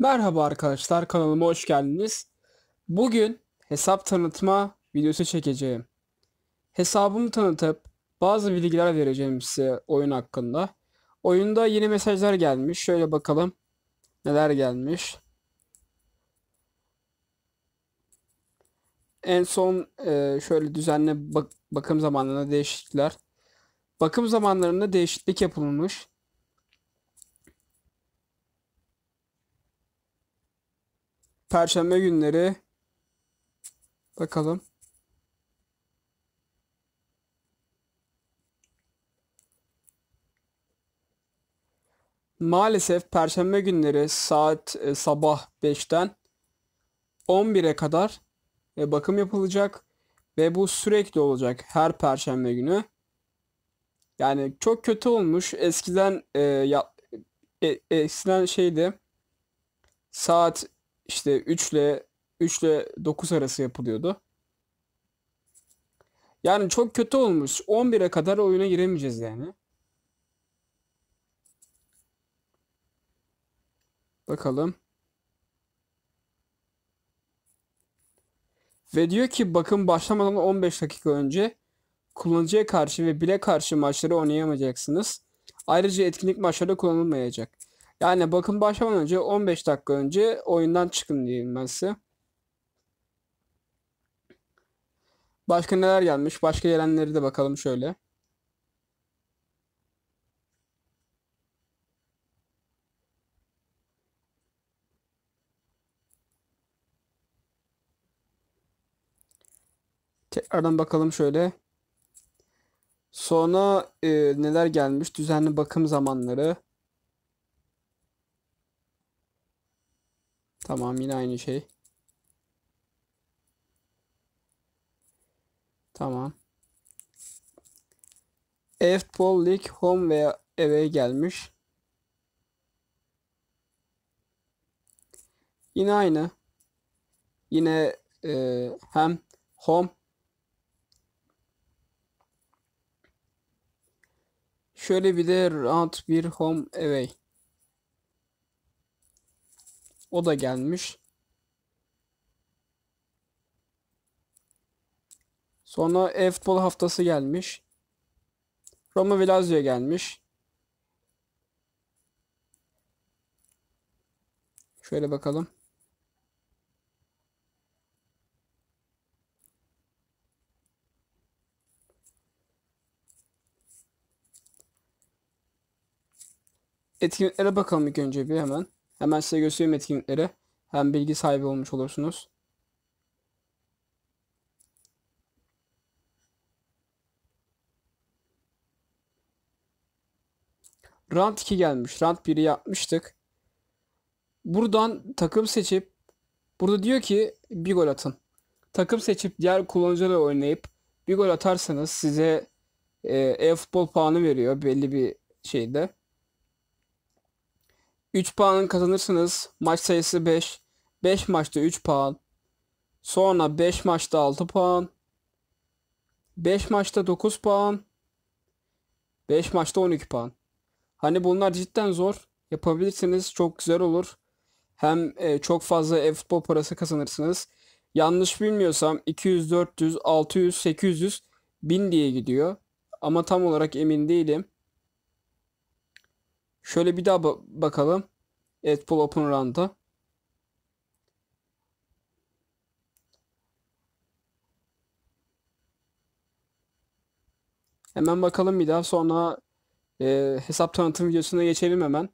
Merhaba arkadaşlar kanalıma hoş geldiniz. Bugün hesap tanıtma videosu çekeceğim. Hesabımı tanıtıp bazı bilgiler vereceğim size oyun hakkında. Oyunda yeni mesajlar gelmiş. Şöyle bakalım neler gelmiş. En son e, şöyle düzenli bak bakım zamanlarında değişiklikler. Bakım zamanlarında değişiklik yapılmış. Perşembe günleri bakalım. Maalesef perşembe günleri saat e, sabah 5'ten 11'e kadar e, bakım yapılacak ve bu sürekli olacak her perşembe günü. Yani çok kötü olmuş. Eskiden e, ya, e, eskiden şeydi saat işte 3 ile 3 ile 9 arası yapılıyordu. Yani çok kötü olmuş. 11'e kadar oyuna giremeyeceğiz yani. Bakalım. Ve diyor ki bakın başlamadan 15 dakika önce kullanıcıya karşı ve bile karşı maçları oynayamayacaksınız. Ayrıca etkinlik maçları kullanılmayacak. Yani bakın başlamadan önce 15 dakika önce oyundan çıkın diyeyim ben size. Başka neler gelmiş? Başka gelenleri de bakalım şöyle. Tekrardan bakalım şöyle. Sonra e, neler gelmiş? Düzenli bakım zamanları. Tamam yine aynı şey. Tamam. E-Futbol League Home veya eve gelmiş. Yine aynı. Yine e, hem home şöyle bir de round bir home away. O da gelmiş. Sonra e-futbol haftası gelmiş. Roma ve gelmiş. Şöyle bakalım. Etkinliklere bakalım ilk önce bir hemen. Hemen size göstereyim etkinlikleri. Hem bilgi sahibi olmuş olursunuz. Rant 2 gelmiş. Rant 1'i yapmıştık. Buradan takım seçip burada diyor ki bir gol atın. Takım seçip diğer kullanıcılarla oynayıp bir gol atarsanız size e, e-futbol puanı veriyor belli bir şeyde. 3 puan kazanırsınız. maç sayısı 5. 5 maçta 3 puan. Sonra 5 maçta 6 puan. 5 maçta 9 puan. 5 maçta 12 puan. Hani bunlar cidden zor. Yapabilirsiniz çok güzel olur. Hem e, çok fazla e-futbol parası kazanırsınız. Yanlış bilmiyorsam 200, 400, 600, 800, 1000 diye gidiyor. Ama tam olarak emin değilim. Şöyle bir daha ba bakalım. Evet pull open round'a. Hemen bakalım bir daha sonra e, hesap tanıtım videosuna geçelim hemen.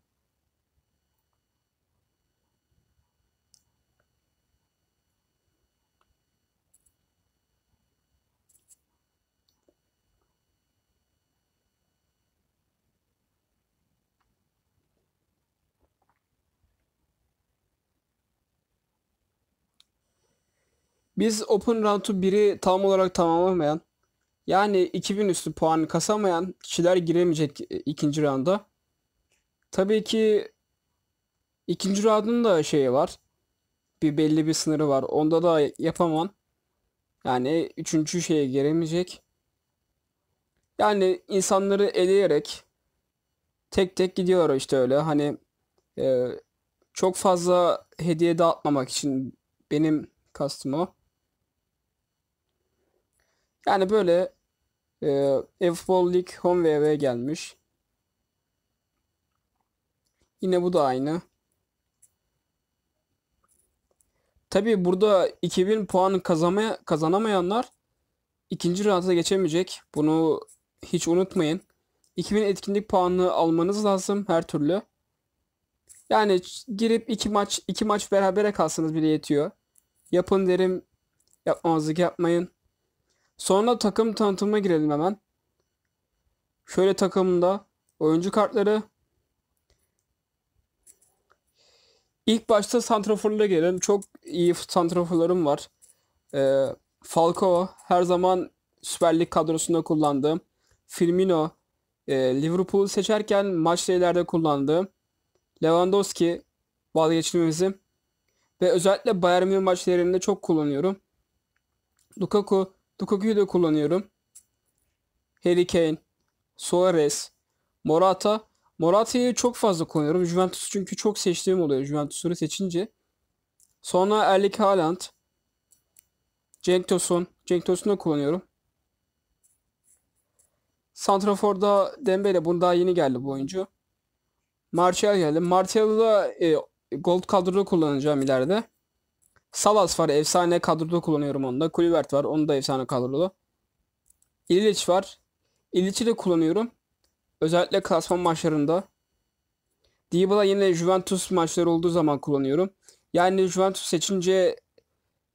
Biz Open Round 1'i tam olarak tamamlamayan yani 2000 üstü puan kasamayan kişiler giremeyecek e, ikinci rounda. Tabii ki ikinci round'un da şeyi var. Bir belli bir sınırı var. Onda da yapamam Yani üçüncü şeye giremeyecek. Yani insanları eleyerek tek tek gidiyor işte öyle. Hani e, çok fazla hediye dağıtmamak için benim kastım o. Yani böyle e, F-Ball League Home VV gelmiş. Yine bu da aynı. Tabi burada 2000 puan kazanmaya, kazanamayanlar ikinci rahata geçemeyecek. Bunu hiç unutmayın. 2000 etkinlik puanını almanız lazım her türlü. Yani girip iki maç iki maç berabere kalsanız bile yetiyor. Yapın derim. Yapmazlık yapmayın. Sonra takım tanıtımına girelim hemen. Şöyle takımda oyuncu kartları. İlk başta santraforla gelelim. Çok iyi santraforlarım var. Ee, Falcao her zaman Süper Lig kadrosunda kullandığım. Firmino e, Liverpool'u seçerken maç ileride kullandığım. Lewandowski vazgeçilmemizim. Ve özellikle Bayern Münih maçlarında çok kullanıyorum. Lukaku Lukaku'yu da kullanıyorum. Harry Kane, Suarez, Morata. Morata'yı çok fazla kullanıyorum. Juventus çünkü çok seçtiğim oluyor Juventus'u seçince. Sonra Erlik Haaland, Cenk Tosun. Cenk Tosun'u da kullanıyorum. Santrafor'da Dembele. Bunu daha yeni geldi bu oyuncu. Martial geldi. Martial'ı da e, Gold kadroda kullanacağım ileride. Salas var. Efsane kadroda kullanıyorum onu da. Kulivert var. Onu da efsane kadroda. İliç var. İliç'i de kullanıyorum. Özellikle klasman maçlarında. Dybala yine Juventus maçları olduğu zaman kullanıyorum. Yani Juventus seçince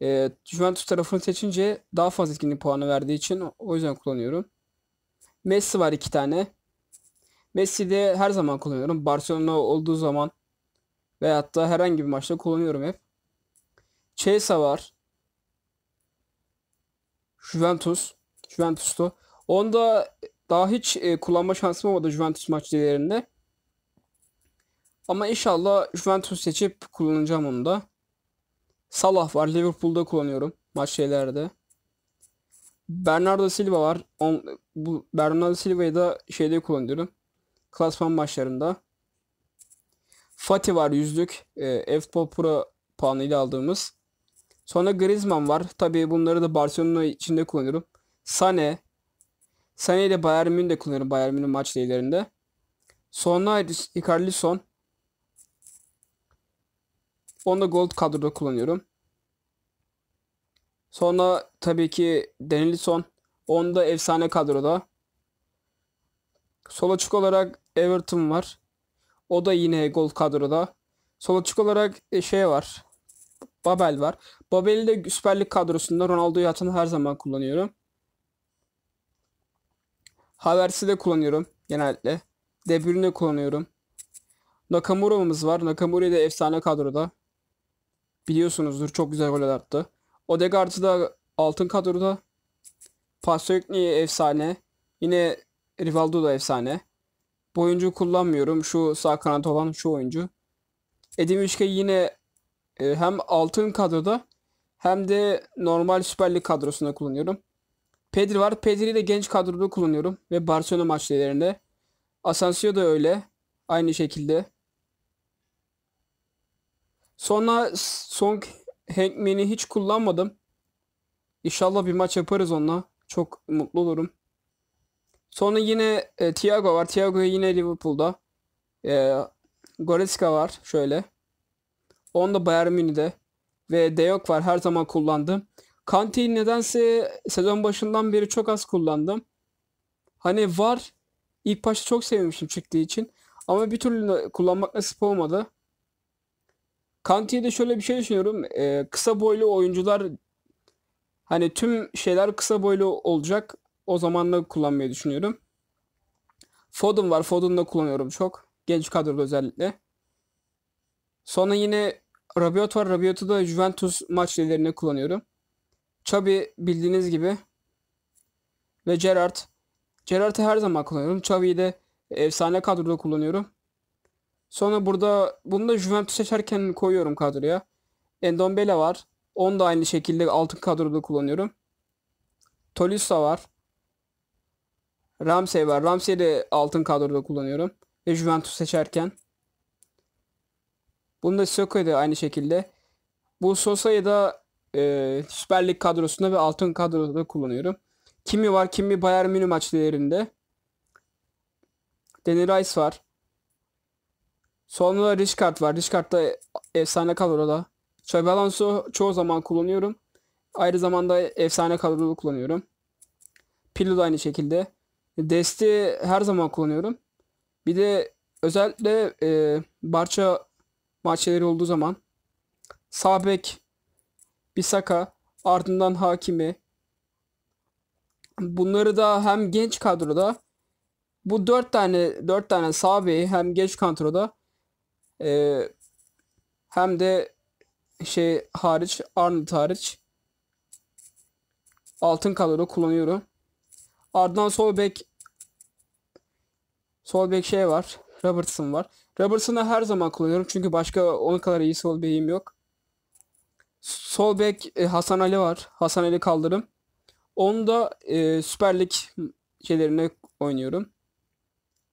e, Juventus tarafını seçince daha fazla etkinlik puanı verdiği için o yüzden kullanıyorum. Messi var iki tane. Messi de her zaman kullanıyorum. Barcelona olduğu zaman veyahut da herhangi bir maçta kullanıyorum hep. Chelsea var. Juventus. Juventus'tu. Onda daha hiç e, kullanma şansım olmadı Juventus maçlarında. Ama inşallah Juventus seçip kullanacağım onu da. Salah var. Liverpool'da kullanıyorum maç şeylerde. Bernardo Silva var. On, bu Bernardo Silva'yı da şeyde kullanıyorum. Klasman maçlarında. Fatih var yüzlük. E, F-Pop Pro puanıyla aldığımız. Sonra Griezmann var. Tabii bunları da Barcelona içinde kullanıyorum. Sane. Sane ile Bayern Münih de kullanıyorum Bayern Münih maç değerlerinde. Sonra Icarlison. Onu da Gold kadroda kullanıyorum. Sonra tabii ki Denilson. onu da efsane kadroda. Sol açık olarak Everton var. O da yine Gold kadroda. Sol açık olarak e, şey var. Babel var. Babel'i de Süper Lig kadrosunda Ronaldo'yu atan her zaman kullanıyorum. Havertz'i de kullanıyorum genellikle. De Bruyne kullanıyorum. Nakamura'mız var. Nakamura da efsane kadroda. Biliyorsunuzdur çok güzel goller attı. Odegaard'ı da altın kadroda. Pasörkni efsane. Yine Rivaldo da efsane. Bu oyuncu kullanmıyorum. Şu sağ kanat olan şu oyuncu. Edin Üçke yine e, hem altın kadroda hem de normal Süper Lig kadrosunda kullanıyorum. Pedri var. Pedri'yi de genç kadroda kullanıyorum ve Barcelona maçlarında. Asensio da öyle. Aynı şekilde. Sonra Song Henkmin'i hiç kullanmadım. İnşallah bir maç yaparız onunla. Çok mutlu olurum. Sonra yine e, Thiago var. Thiago yine Liverpool'da. E, Goretzka var şöyle. Onda Bayern Münih'de ve De Jong var her zaman kullandım. Kante'yi nedense sezon başından beri çok az kullandım. Hani var ilk başta çok sevmiştim çıktığı için ama bir türlü kullanmak nasip olmadı. Kante'ye de şöyle bir şey düşünüyorum. Ee, kısa boylu oyuncular hani tüm şeyler kısa boylu olacak. O zaman kullanmayı düşünüyorum. Foden var. Foden'ı da kullanıyorum çok. Genç kadroda özellikle. Sonra yine Rabiot var. Rabiot'u da Juventus maç liderine kullanıyorum. Xabi bildiğiniz gibi ve Gerrard. Gerrard'ı her zaman kullanıyorum. Xavi'yi de efsane kadroda kullanıyorum. Sonra burada bunu da Juventus seçerken koyuyorum kadroya. Endombele var. Onu da aynı şekilde altın kadroda kullanıyorum. Tolisso var. Ramsey var. Ramsey'i de altın kadroda kullanıyorum. Ve Juventus seçerken. Bunda Söko'yu da aynı şekilde. Bu Sosa'yı da e, Süper Lig kadrosunda ve altın kadroda kullanıyorum. Kimi var? Kimi Bayern Münih maçlarında. Danny Rice var. Sonra Richard var. Richard da efsane kadroda. Xabi Alonso çoğu zaman kullanıyorum. Ayrı zamanda efsane kadrolu kullanıyorum. Pirlo da aynı şekilde. Desti her zaman kullanıyorum. Bir de özellikle e, Barça Maçları olduğu zaman sağ Bisaka ardından Hakimi bunları da hem genç kadroda bu dört tane dört tane sağ hem genç kadroda e, hem de şey hariç Arnold hariç altın kadroda kullanıyorum. Ardından sol bek sol bek şey var. Robertson var. Robertson'a her zaman kullanıyorum. Çünkü başka onun kadar iyi sol beyim yok. Sol bek e, Hasan Ali var. Hasan Ali kaldırım. Onu da e, Süper Lig şeylerine oynuyorum.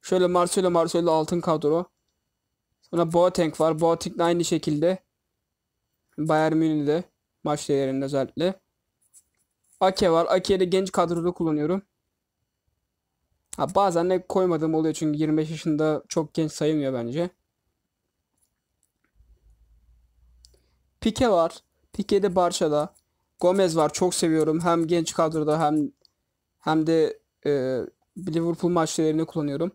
Şöyle Marcelo Marcelo altın kadro. Sonra Boateng var. Boateng de aynı şekilde. Bayern Münih'de maç değerinde özellikle. Ake var. Ake'yi genç kadroda kullanıyorum. Ha, bazen de koymadığım oluyor çünkü 25 yaşında çok genç sayılmıyor bence. Pique var. Pique de Barça'da. Gomez var. Çok seviyorum. Hem genç kadroda hem hem de e, Liverpool maçlarında kullanıyorum.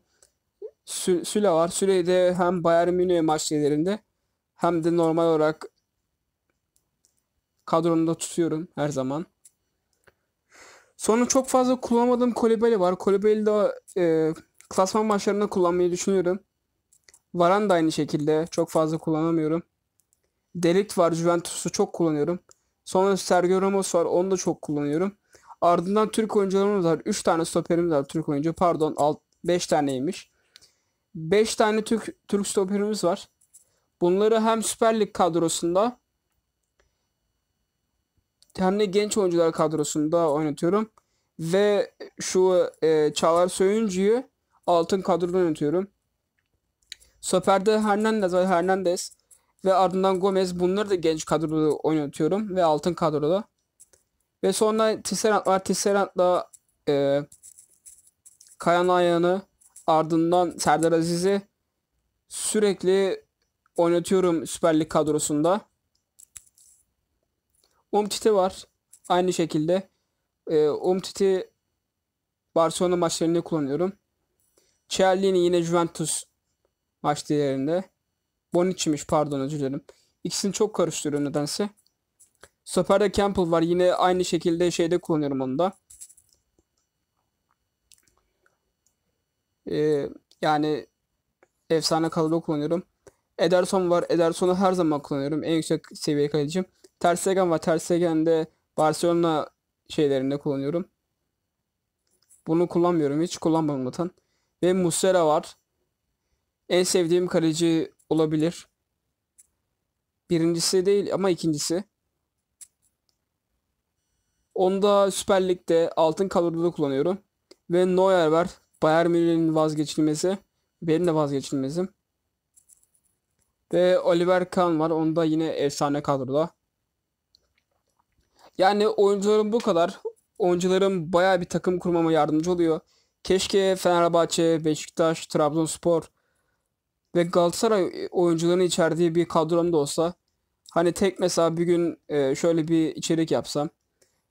Sü Süle var. Süle'yi de hem Bayern Münih maçlarında hem de normal olarak kadronunda tutuyorum her zaman. Sonra çok fazla kullanmadığım Kolibali var. Kolibali de e, klasman maçlarında kullanmayı düşünüyorum. Varan da aynı şekilde. Çok fazla kullanamıyorum. Delikt var. Juventus'u çok kullanıyorum. Sonra Sergio Ramos var. Onu da çok kullanıyorum. Ardından Türk oyuncularımız var. 3 tane stoperimiz var Türk oyuncu. Pardon 5 taneymiş. 5 tane Türk, Türk stoperimiz var. Bunları hem Süper Lig kadrosunda hem de genç oyuncular kadrosunda oynatıyorum. Ve şu e, Çağlar Söyüncü'yü altın kadroda oynatıyorum. Soperde Hernandez var Hernandez ve ardından Gomez bunları da genç kadroda oynatıyorum ve altın kadroda. Ve sonra Tisserant var da e, Kayan Ayhan'ı ardından Serdar Aziz'i sürekli oynatıyorum Süper Lig kadrosunda. Umtiti var. Aynı şekilde e, Umtiti Barcelona maçlarında kullanıyorum. Cialini yine Juventus maçlarında. değerinde. Bonucci'miş pardon özür dilerim. İkisini çok karıştırıyorum nedense. Soperde Campbell var. Yine aynı şekilde şeyde kullanıyorum onu da. Ee, yani efsane kadro kullanıyorum. Ederson var. Ederson'u her zaman kullanıyorum. En yüksek seviyeye kalecim. Tersegen var. Tersegen de Barcelona şeylerinde kullanıyorum. Bunu kullanmıyorum. Hiç kullanmadım zaten. Ve Muslera var. En sevdiğim kaleci olabilir. Birincisi değil ama ikincisi. Onu da Süper Lig'de altın kadroda kullanıyorum. Ve Neuer var. Bayern Münih'in vazgeçilmesi. Benim de vazgeçilmezim. Ve Oliver Kahn var. Onu da yine efsane kadroda. Yani oyuncuların bu kadar. oyuncuların baya bir takım kurmama yardımcı oluyor. Keşke Fenerbahçe, Beşiktaş, Trabzonspor ve Galatasaray oyuncularını içerdiği bir kadrom da olsa. Hani tek mesela bir gün e, şöyle bir içerik yapsam.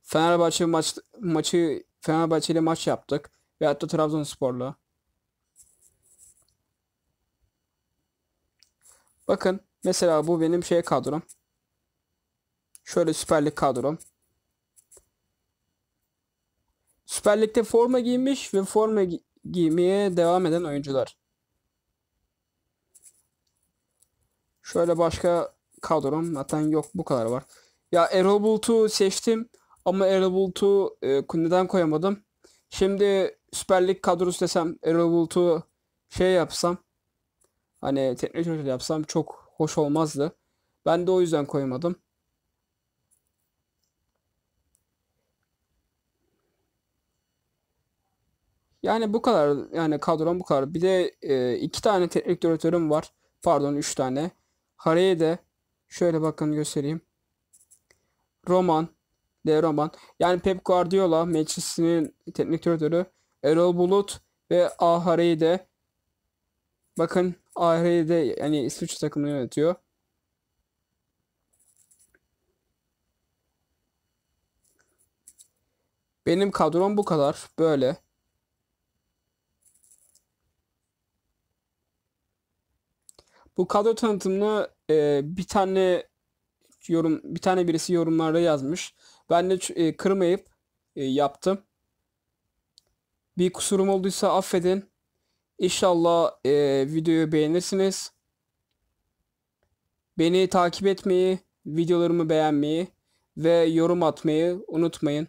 Fenerbahçe maç, maçı Fenerbahçe ile maç yaptık. Ve hatta Trabzonspor'la. Bakın mesela bu benim şey kadrom. Şöyle Süper Lig kadrom. Süper Lig'de forma giymiş ve forma gi giymeye devam eden oyuncular. Şöyle başka kadrom zaten yok bu kadar var. Ya Erol Bulut'u seçtim ama Erol Bulut'u e, Kunde'den koyamadım. Şimdi Süper Lig kadrosu desem Erol Bulut'u şey yapsam hani teknik direktör yapsam çok hoş olmazdı. Ben de o yüzden koymadım. Yani bu kadar yani kadron bu kadar. Bir de e, iki tane teknik direktörüm var. Pardon üç tane. Harry'e de şöyle bakın göstereyim. Roman, De Roman. Yani Pep Guardiola, Manchester'ın teknik direktörü. Erol Bulut ve A. Harry'i de bakın A. Harry'i de yani İsviçre takımını yönetiyor. Benim kadrom bu kadar. Böyle. Bu kadro tanıtımını e, bir tane yorum bir tane birisi yorumlarda yazmış. Ben de e, kırmayıp e, yaptım. Bir kusurum olduysa affedin. İnşallah e, videoyu beğenirsiniz. Beni takip etmeyi, videolarımı beğenmeyi ve yorum atmayı unutmayın.